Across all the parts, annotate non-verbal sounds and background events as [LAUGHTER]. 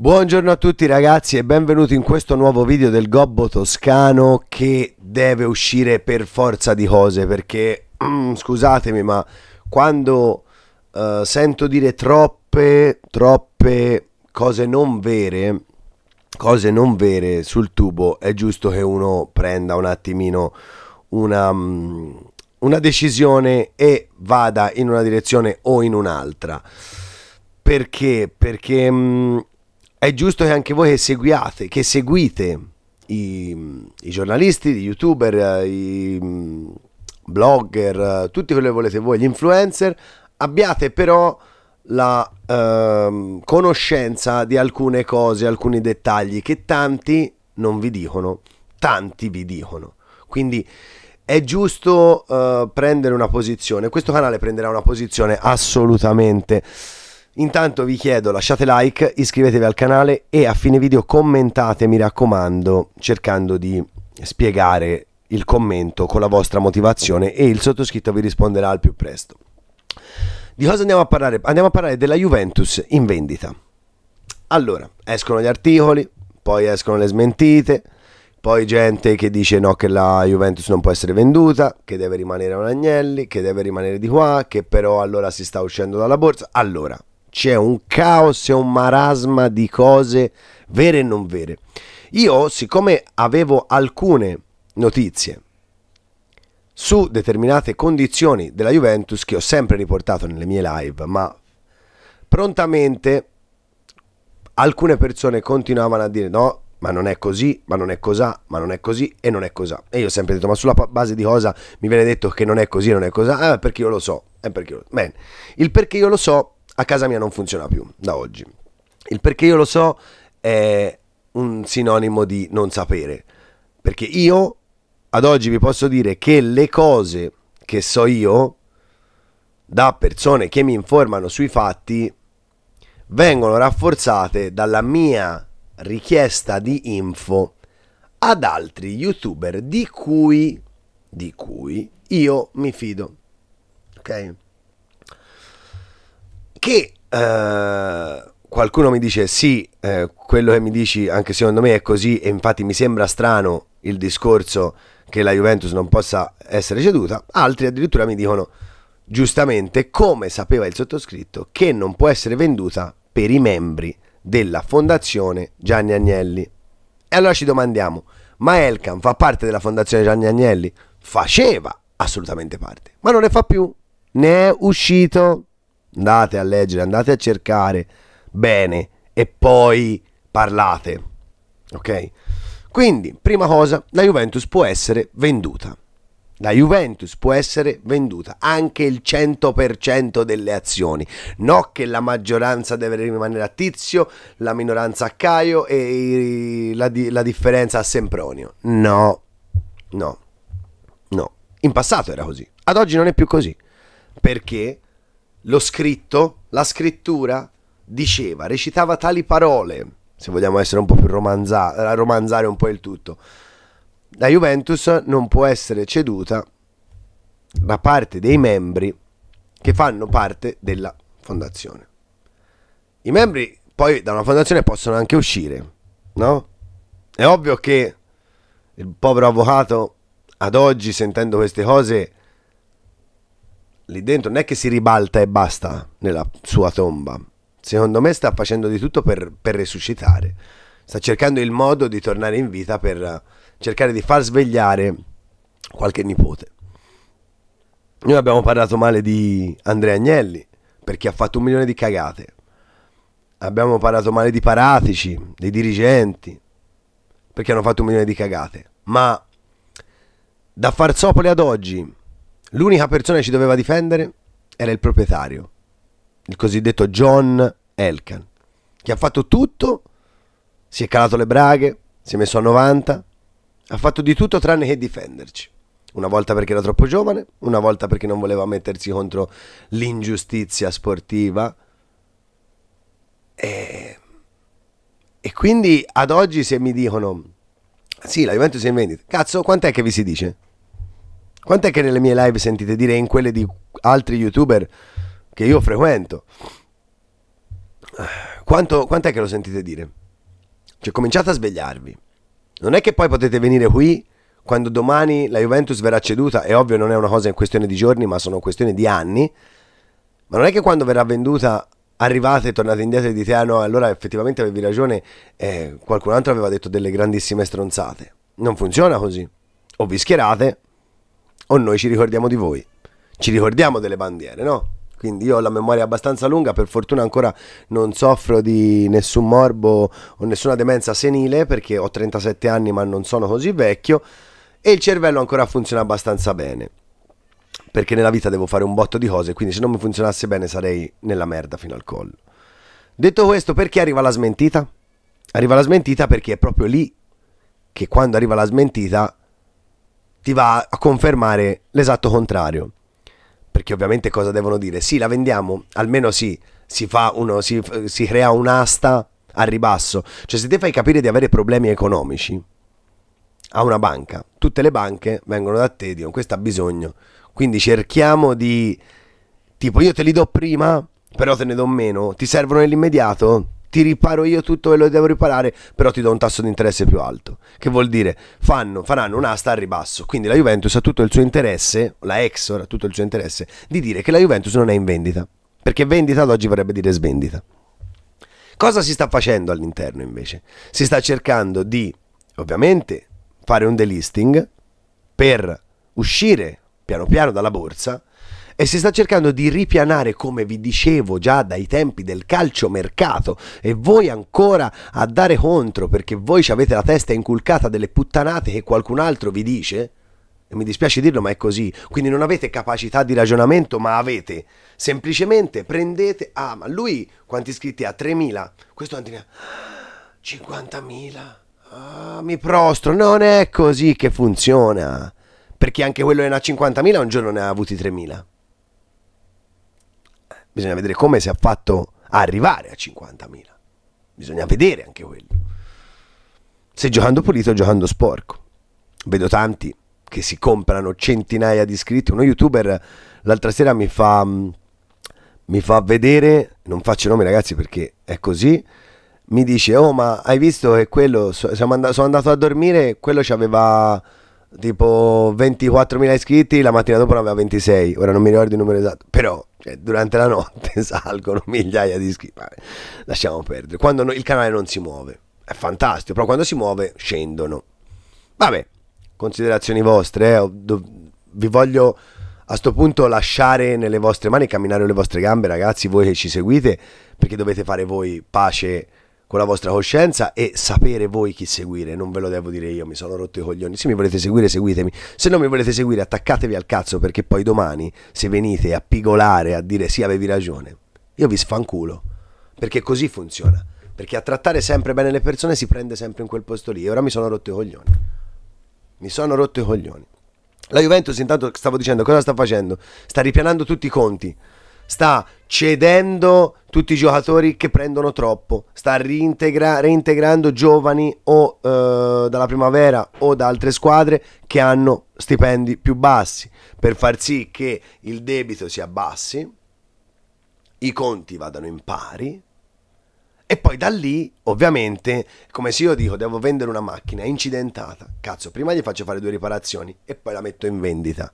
Buongiorno a tutti ragazzi e benvenuti in questo nuovo video del Gobbo Toscano che deve uscire per forza di cose perché mm, scusatemi ma quando uh, sento dire troppe troppe cose non vere cose non vere sul tubo è giusto che uno prenda un attimino una, mm, una decisione e vada in una direzione o in un'altra perché perché mh, mm, è giusto che anche voi che seguiate, che seguite i, i giornalisti, gli youtuber, i mm, blogger, tutti quello che volete voi, gli influencer, abbiate però la ehm, conoscenza di alcune cose, alcuni dettagli che tanti non vi dicono, tanti vi dicono. Quindi è giusto eh, prendere una posizione, questo canale prenderà una posizione assolutamente. Intanto vi chiedo lasciate like, iscrivetevi al canale e a fine video commentate, mi raccomando, cercando di spiegare il commento con la vostra motivazione e il sottoscritto vi risponderà al più presto. Di cosa andiamo a parlare? Andiamo a parlare della Juventus in vendita. Allora, escono gli articoli, poi escono le smentite, poi gente che dice no che la Juventus non può essere venduta, che deve rimanere un Agnelli, che deve rimanere di qua, che però allora si sta uscendo dalla borsa. Allora, c'è un caos e un marasma di cose vere e non vere. Io, siccome avevo alcune notizie su determinate condizioni della Juventus che ho sempre riportato nelle mie live, ma prontamente alcune persone continuavano a dire no, ma non è così, ma non è cos'ha, ma non è così e non è cos'ha. E io ho sempre detto, ma sulla base di cosa mi viene detto che non è così non è cos'ha? Eh, perché io lo so. Eh, perché io... Bene, il perché io lo so a casa mia non funziona più da oggi. Il perché io lo so è un sinonimo di non sapere, perché io ad oggi vi posso dire che le cose che so io da persone che mi informano sui fatti vengono rafforzate dalla mia richiesta di info ad altri youtuber di cui, di cui io mi fido. Ok? che eh, qualcuno mi dice sì, eh, quello che mi dici anche secondo me è così e infatti mi sembra strano il discorso che la Juventus non possa essere ceduta, altri addirittura mi dicono giustamente come sapeva il sottoscritto che non può essere venduta per i membri della fondazione Gianni Agnelli. E allora ci domandiamo, ma Elkan fa parte della fondazione Gianni Agnelli? Faceva assolutamente parte, ma non ne fa più, ne è uscito andate a leggere, andate a cercare bene e poi parlate. Ok? Quindi, prima cosa, la Juventus può essere venduta. La Juventus può essere venduta anche il 100% delle azioni, no che la maggioranza deve rimanere a Tizio, la minoranza a Caio e la, di la differenza a Sempronio. No, no, no. In passato era così, ad oggi non è più così. Perché? lo scritto, la scrittura diceva, recitava tali parole, se vogliamo essere un po' più romanza- romanzare un po' il tutto. La Juventus non può essere ceduta da parte dei membri che fanno parte della fondazione. I membri poi da una fondazione possono anche uscire, no? È ovvio che il povero avvocato ad oggi sentendo queste cose lì dentro non è che si ribalta e basta nella sua tomba. Secondo me sta facendo di tutto per, per risuscitare. Sta cercando il modo di tornare in vita per cercare di far svegliare qualche nipote. Noi abbiamo parlato male di Andrea Agnelli perché ha fatto un milione di cagate. Abbiamo parlato male di paratici, dei dirigenti, perché hanno fatto un milione di cagate. Ma da Farzopoli ad oggi L'unica persona che ci doveva difendere era il proprietario, il cosiddetto John Elkan, che ha fatto tutto, si è calato le braghe, si è messo a 90, ha fatto di tutto tranne che difenderci. Una volta perché era troppo giovane, una volta perché non voleva mettersi contro l'ingiustizia sportiva. E, e quindi ad oggi se mi dicono, sì, la Juventus è in vendita, cazzo, quant'è che vi si dice? Quanto è che nelle mie live sentite dire in quelle di altri youtuber che io frequento? Quanto, è che lo sentite dire? Cioè, cominciate a svegliarvi. Non è che poi potete venire qui quando domani la Juventus verrà ceduta, e ovvio non è una cosa in questione di giorni, ma sono questione di anni. Ma non è che quando verrà venduta arrivate, e tornate indietro e dite ah no, allora effettivamente avevi ragione, eh, qualcun altro aveva detto delle grandissime stronzate. Non funziona così. O vi schierate o noi ci ricordiamo di voi. Ci ricordiamo delle bandiere, no? Quindi io ho la memoria abbastanza lunga, per fortuna ancora non soffro di nessun morbo o nessuna demenza senile perché ho 37 anni ma non sono così vecchio e il cervello ancora funziona abbastanza bene. Perché nella vita devo fare un botto di cose, quindi se non mi funzionasse bene sarei nella merda fino al collo. Detto questo, perché arriva la smentita? Arriva la smentita perché è proprio lì che quando arriva la smentita ti va a confermare l'esatto contrario. Perché ovviamente cosa devono dire? Sì, la vendiamo, almeno sì, si, uno, si, si crea un'asta al ribasso. Cioè se ti fai capire di avere problemi economici a una banca, tutte le banche vengono da te e dicono questo ha bisogno. Quindi cerchiamo di... Tipo io te li do prima, però te ne do meno. Ti servono nell'immediato? ti riparo io tutto e lo devo riparare, però ti do un tasso di interesse più alto. Che vuol dire? Fanno, faranno un'asta al ribasso. Quindi la Juventus ha tutto il suo interesse, la ex ha tutto il suo interesse, di dire che la Juventus non è in vendita. Perché vendita ad oggi vorrebbe dire svendita. Cosa si sta facendo all'interno invece? Si sta cercando di, ovviamente, fare un delisting per uscire piano piano dalla borsa e si sta cercando di ripianare, come vi dicevo già dai tempi del calciomercato, e voi ancora a dare contro perché voi ci avete la testa inculcata delle puttanate che qualcun altro vi dice? E mi dispiace dirlo, ma è così. Quindi non avete capacità di ragionamento, ma avete. Semplicemente prendete. Ah, ma lui quanti iscritti ha? 3.000. Questo Andrea. 50.000. Ah, mi prostro. Non è così che funziona. Perché anche quello che ne ha 50.000 un giorno ne ha avuti 3.000 bisogna vedere come si è fatto a arrivare a 50.000. Bisogna vedere anche quello. Se giocando pulito o giocando sporco. Vedo tanti che si comprano centinaia di iscritti. Uno youtuber l'altra sera mi fa, mm, mi fa vedere, non faccio nomi ragazzi perché è così, mi dice, oh ma hai visto che quello, sono andato a dormire, quello ci aveva tipo 24.000 iscritti, la mattina dopo ne aveva 26, ora non mi ricordo il numero esatto, però cioè, durante la notte [LAUGHS] salgono migliaia di iscritti, Vabbè, lasciamo perdere, quando no, il canale non si muove, è fantastico, però quando si muove scendono. Vabbè, considerazioni vostre, eh. vi voglio a sto punto lasciare nelle vostre mani camminare le vostre gambe, ragazzi, voi che ci seguite, perché dovete fare voi pace con la vostra coscienza e sapere voi chi seguire, non ve lo devo dire io, mi sono rotto i coglioni, se mi volete seguire seguitemi, se non mi volete seguire attaccatevi al cazzo perché poi domani se venite a pigolare, a dire sì avevi ragione, io vi sfanculo, perché così funziona, perché a trattare sempre bene le persone si prende sempre in quel posto lì e ora mi sono rotto i coglioni, mi sono rotto i coglioni. La Juventus intanto stavo dicendo cosa sta facendo? Sta ripianando tutti i conti sta cedendo tutti i giocatori che prendono troppo, sta reintegra reintegrando giovani o eh, dalla primavera o da altre squadre che hanno stipendi più bassi per far sì che il debito si abbassi, i conti vadano in pari. E poi da lì, ovviamente, come se io dico devo vendere una macchina incidentata, cazzo, prima gli faccio fare due riparazioni e poi la metto in vendita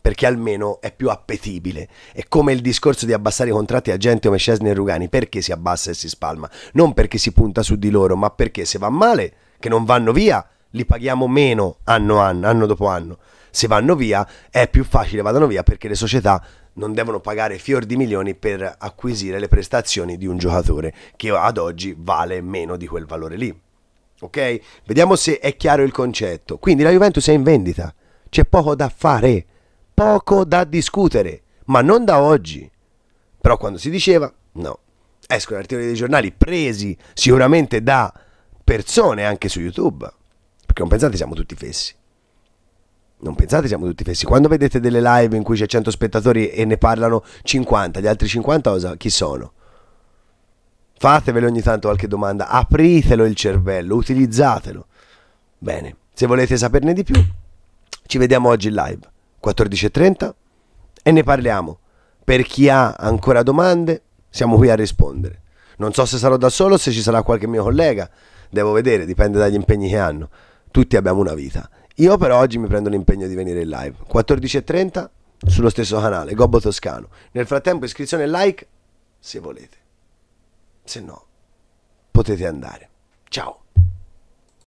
perché almeno è più appetibile. È come il discorso di abbassare i contratti a gente come Scesni e Rugani, perché si abbassa e si spalma? Non perché si punta su di loro, ma perché se va male, che non vanno via, li paghiamo meno anno, anno, anno dopo anno. Se vanno via è più facile vadano via perché le società non devono pagare fior di milioni per acquisire le prestazioni di un giocatore che ad oggi vale meno di quel valore lì. Ok? Vediamo se è chiaro il concetto. Quindi la Juventus è in vendita, c'è poco da fare poco da discutere, ma non da oggi. Però quando si diceva, no. Escono articoli dei giornali presi sicuramente da persone anche su YouTube. Perché non pensate siamo tutti fessi. Non pensate siamo tutti fessi. Quando vedete delle live in cui c'è 100 spettatori e ne parlano 50, gli altri 50 chi sono? Fatevelo ogni tanto qualche domanda, apritelo il cervello, utilizzatelo. Bene, se volete saperne di più, ci vediamo oggi in live. 14.30 e ne parliamo. Per chi ha ancora domande, siamo qui a rispondere. Non so se sarò da solo, se ci sarà qualche mio collega, devo vedere, dipende dagli impegni che hanno. Tutti abbiamo una vita. Io però oggi mi prendo l'impegno di venire in live. 14.30 sullo stesso canale, Gobbo Toscano. Nel frattempo iscrizione e like se volete. Se no, potete andare. Ciao.